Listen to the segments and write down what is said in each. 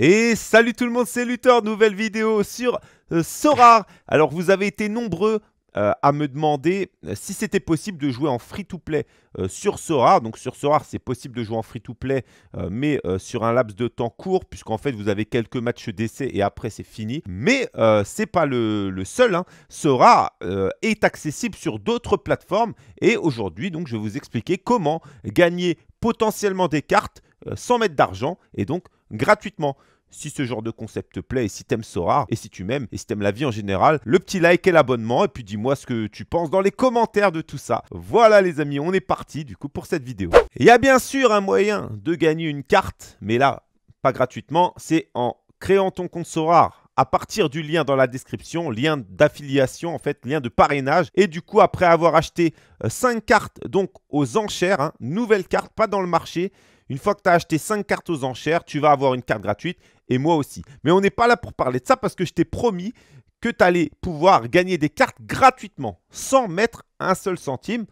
Et salut tout le monde, c'est Luthor, nouvelle vidéo sur SORAR euh, Sora Alors vous avez été nombreux euh, à me demander euh, si c'était possible de jouer en free-to-play sur Sora. Donc sur Sora, c'est possible de jouer en free-to-play, mais sur un laps de temps court, puisqu'en fait vous avez quelques matchs d'essai et après c'est fini. Mais ce n'est pas le, seul, hein. Sora est accessible sur d'autres plateformes. Et aujourd'hui, donc je vais vous expliquer comment gagner potentiellement des cartes sans mettre d'argent et donc gratuitement. Si ce genre de concept te plaît et si t'aimes Sora et si tu m'aimes et si t'aimes la vie en général, le petit like et l'abonnement et puis dis-moi ce que tu penses dans les commentaires de tout ça. Voilà les amis, on est parti du coup pour cette vidéo. Il y a bien sûr un moyen de gagner une carte, mais là, pas gratuitement, c'est en créant ton compte Sora à partir du lien dans la description, lien d'affiliation en fait, lien de parrainage. Et du coup, après avoir acheté 5 euh, cartes donc aux enchères, hein, nouvelles cartes, pas dans le marché, une fois que tu as acheté 5 cartes aux enchères, tu vas avoir une carte gratuite et moi aussi. Mais on n'est pas là pour parler de ça parce que je t'ai promis que tu allais pouvoir gagner des cartes gratuitement sans mettre un seul centime.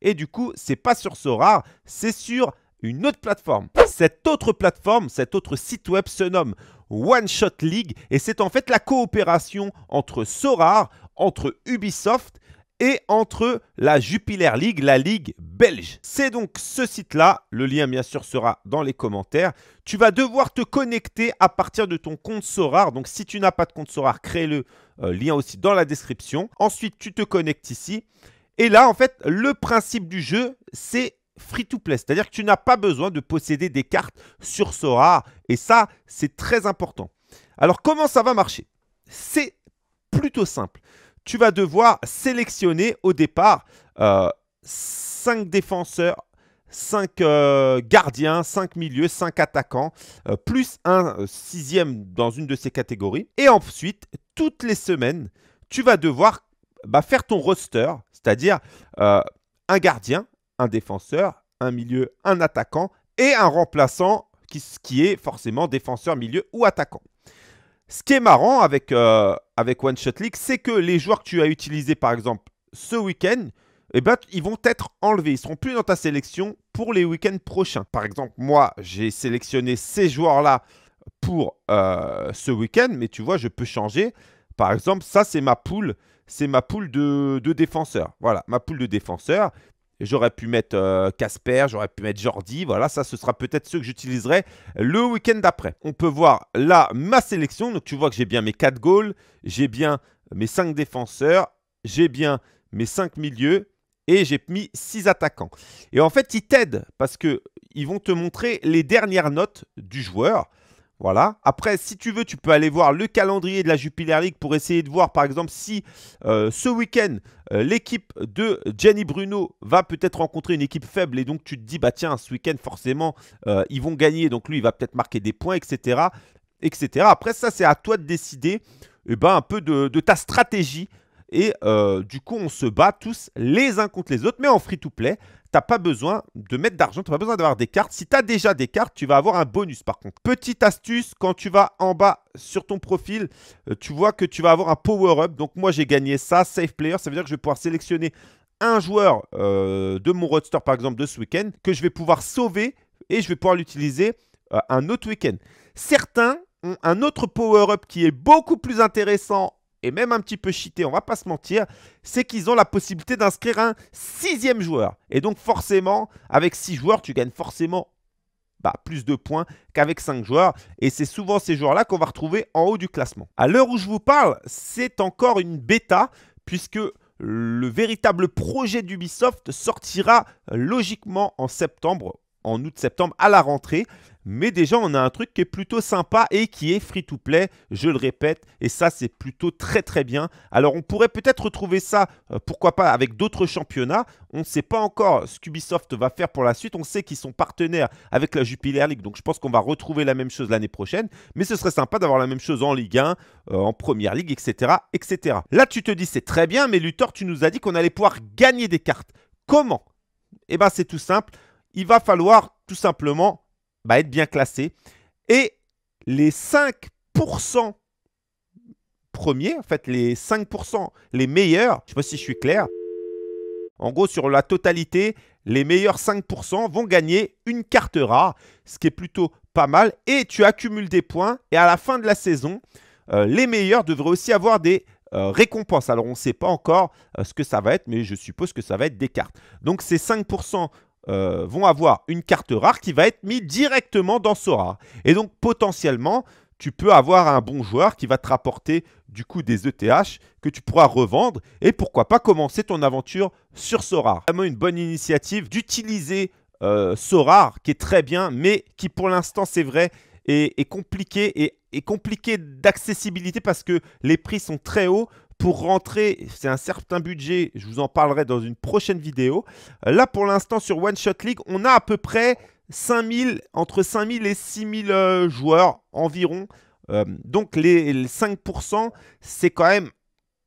Et du coup, c'est pas sur Sorare, c'est sur une autre plateforme. Cette autre plateforme, cet autre site web se nomme One Shot League et c'est en fait la coopération entre Sorare, entre Ubisoft et entre la Jupiler League, la ligue belge. C'est donc ce site-là, le lien bien sûr sera dans les commentaires. Tu vas devoir te connecter à partir de ton compte Sorar. Donc si tu n'as pas de compte Sorar, crée-le, euh, lien aussi dans la description. Ensuite, tu te connectes ici. Et là, en fait, le principe du jeu, c'est free to play. C'est-à-dire que tu n'as pas besoin de posséder des cartes sur SORAR. Et ça, c'est très important. Alors, comment ça va marcher C'est plutôt simple tu vas devoir sélectionner au départ 5 euh, défenseurs, 5 euh, gardiens, 5 milieux, 5 attaquants, euh, plus un sixième dans une de ces catégories. Et ensuite, toutes les semaines, tu vas devoir bah, faire ton roster, c'est-à-dire un gardien, un défenseur, un milieu, un attaquant et un remplaçant qui, qui est forcément défenseur, milieu ou attaquant. Ce qui est marrant avec, euh, avec One Shot League, c'est que les joueurs que tu as utilisés, par exemple, ce week-end, eh ben, ils vont être enlevés. Ils seront plus dans ta sélection pour les week-ends prochains. Par exemple, moi, j'ai sélectionné ces joueurs-là pour euh, ce week-end, mais tu vois, je peux changer. Par exemple, ça, c'est ma poule. C'est ma poule de, de, défenseurs. Voilà, ma poule de défenseurs. J'aurais pu mettre euh, Casper, j'aurais pu mettre Jordi. Voilà, ça, ce sera peut-être ceux que j'utiliserai le week-end d'après. On peut voir là ma sélection. Donc, tu vois que j'ai bien mes 4 goals, j'ai bien mes 5 défenseurs, j'ai bien mes 5 milieux et j'ai mis 6 attaquants. Et en fait, ils t'aident parce que vont te montrer les dernières notes du joueur. Voilà. Après, si tu veux, tu peux aller voir le calendrier de la Jupiler League pour essayer de voir, par exemple, si euh, ce week-end, euh, l'équipe de Jenny Bruno va peut-être rencontrer une équipe faible et donc tu te dis, bah tiens, ce week-end, forcément, euh, ils vont gagner, donc lui, il va peut-être marquer des points, etc. etc. Après, ça, c'est à toi de décider eh ben, un peu de, de ta stratégie. Et du coup, on se bat tous les uns contre les autres, mais en free-to-play t'as pas besoin de mettre d'argent, tu n'as pas besoin d'avoir des cartes. Si tu as déjà des cartes, tu vas avoir un bonus par contre. Petite astuce, quand tu vas en bas sur ton profil, euh, tu vois que tu vas avoir un power-up. Donc moi, j'ai gagné ça, safe Player. Ça veut dire que je vais pouvoir sélectionner un joueur euh, de mon roadster, par exemple, de ce week-end, que je vais pouvoir sauver et je vais pouvoir l'utiliser euh, un autre week-end. Certains ont un autre power-up qui est beaucoup plus intéressant et même un petit peu cheaté, on va pas se mentir, c'est qu'ils ont la possibilité d'inscrire un sixième joueur. Et donc forcément, avec six joueurs, tu gagnes forcément bah, plus de points qu'avec cinq joueurs. Et c'est souvent ces joueurs-là qu'on va retrouver en haut du classement. À l'heure où je vous parle, c'est encore une bêta, puisque le véritable projet d'Ubisoft sortira logiquement en septembre, en août-septembre, à la rentrée. Mais déjà, on a un truc qui est plutôt sympa et qui est free to play, je le répète. Et ça, c'est plutôt très très bien. Alors, on pourrait peut-être retrouver ça, euh, pourquoi pas, avec d'autres championnats. On ne sait pas encore ce qu'Ubisoft va faire pour la suite. On sait qu'ils sont partenaires avec la Jupiler League. Donc, je pense qu'on va retrouver la même chose l'année prochaine. Mais ce serait sympa d'avoir la même chose en Ligue 1, euh, en Première Ligue, etc., etc. Là, tu te dis, c'est très bien, mais Luthor, tu nous as dit qu'on allait pouvoir gagner des cartes. Comment Eh bien, c'est tout simple. Il va falloir tout simplement être bien classé. Et les 5% premiers, en fait les 5% les meilleurs, je ne sais pas si je suis clair, en gros sur la totalité, les meilleurs 5% vont gagner une carte rare, ce qui est plutôt pas mal. Et tu accumules des points et à la fin de la saison, euh, les meilleurs devraient aussi avoir des euh, récompenses. Alors on ne sait pas encore euh, ce que ça va être, mais je suppose que ça va être des cartes. Donc ces 5% euh, vont avoir une carte rare qui va être mise directement dans Sora. Et donc potentiellement, tu peux avoir un bon joueur qui va te rapporter du coup des ETH que tu pourras revendre et pourquoi pas commencer ton aventure sur Sora. Vraiment une bonne initiative d'utiliser SORAR, euh, Sora qui est très bien mais qui pour l'instant c'est vrai est, compliqué et est compliqué d'accessibilité parce que les prix sont très hauts pour rentrer, c'est un certain budget, je vous en parlerai dans une prochaine vidéo. Euh, là, pour l'instant, sur One Shot League, on a à peu près 5000, entre 5000 et 6000 euh, joueurs environ. Euh, donc les, 5%, c'est quand même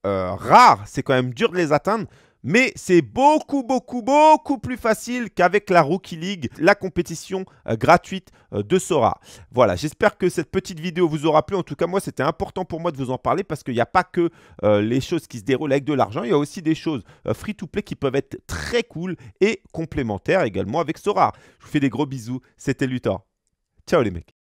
rare, c'est quand même dur de les atteindre. Mais c'est beaucoup, beaucoup, beaucoup plus facile qu'avec la Rookie League, la compétition euh, gratuite euh, de Sora. Voilà, j'espère que cette petite vidéo vous aura plu. En tout cas, moi, c'était important pour moi de vous en parler parce qu'il n'y a pas que euh, les choses qui se déroulent avec de l'argent. Il y a aussi des choses free-to-play qui peuvent être très cool et complémentaires également avec Sora. Je vous fais des gros bisous. C'était Luthor. Ciao les mecs.